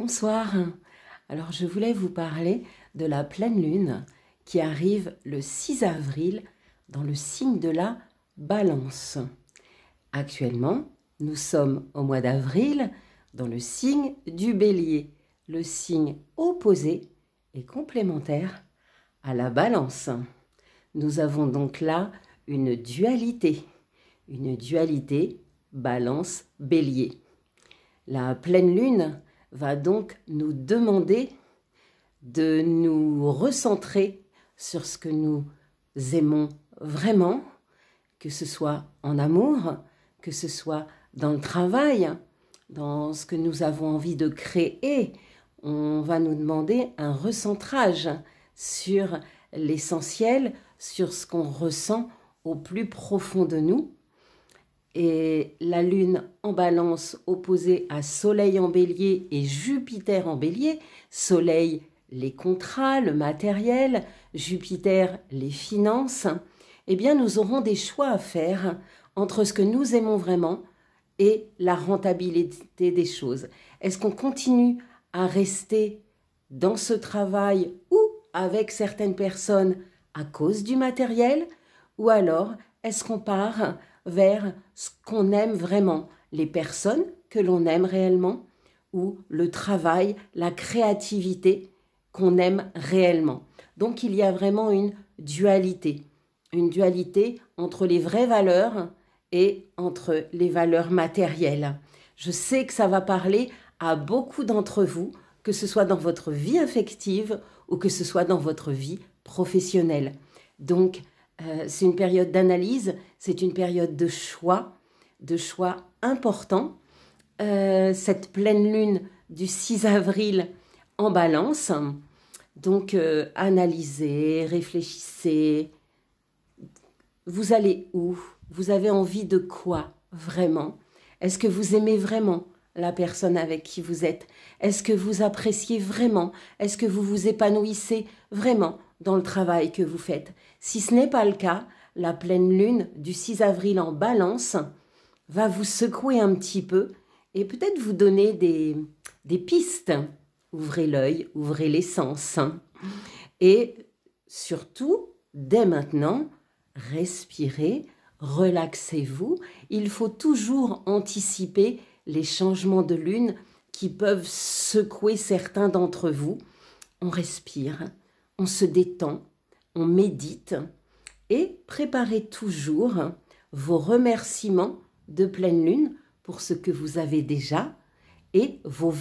Bonsoir. Alors je voulais vous parler de la pleine lune qui arrive le 6 avril dans le signe de la balance. Actuellement, nous sommes au mois d'avril dans le signe du bélier, le signe opposé et complémentaire à la balance. Nous avons donc là une dualité, une dualité balance-bélier. La pleine lune va donc nous demander de nous recentrer sur ce que nous aimons vraiment, que ce soit en amour, que ce soit dans le travail, dans ce que nous avons envie de créer, on va nous demander un recentrage sur l'essentiel, sur ce qu'on ressent au plus profond de nous, et la lune en balance opposée à Soleil en bélier et Jupiter en bélier, Soleil les contrats, le matériel, Jupiter les finances, eh bien nous aurons des choix à faire entre ce que nous aimons vraiment et la rentabilité des choses. Est-ce qu'on continue à rester dans ce travail ou avec certaines personnes à cause du matériel ou alors est-ce qu'on part vers ce qu'on aime vraiment, les personnes que l'on aime réellement ou le travail, la créativité qu'on aime réellement. Donc il y a vraiment une dualité, une dualité entre les vraies valeurs et entre les valeurs matérielles. Je sais que ça va parler à beaucoup d'entre vous, que ce soit dans votre vie affective ou que ce soit dans votre vie professionnelle. Donc, euh, c'est une période d'analyse, c'est une période de choix, de choix importants. Euh, cette pleine lune du 6 avril en balance. Donc euh, analysez, réfléchissez. Vous allez où Vous avez envie de quoi vraiment Est-ce que vous aimez vraiment la personne avec qui vous êtes Est-ce que vous appréciez vraiment Est-ce que vous vous épanouissez vraiment dans le travail que vous faites. Si ce n'est pas le cas, la pleine lune du 6 avril en balance va vous secouer un petit peu et peut-être vous donner des, pistes. Ouvrez l'œil, ouvrez les sens. Et surtout, dès maintenant, respirez, relaxez-vous. Il faut toujours anticiper les changements de lune qui peuvent secouer certains d'entre vous. On respire on se détend, on médite et préparez toujours vos remerciements de pleine lune pour ce que vous avez déjà et vos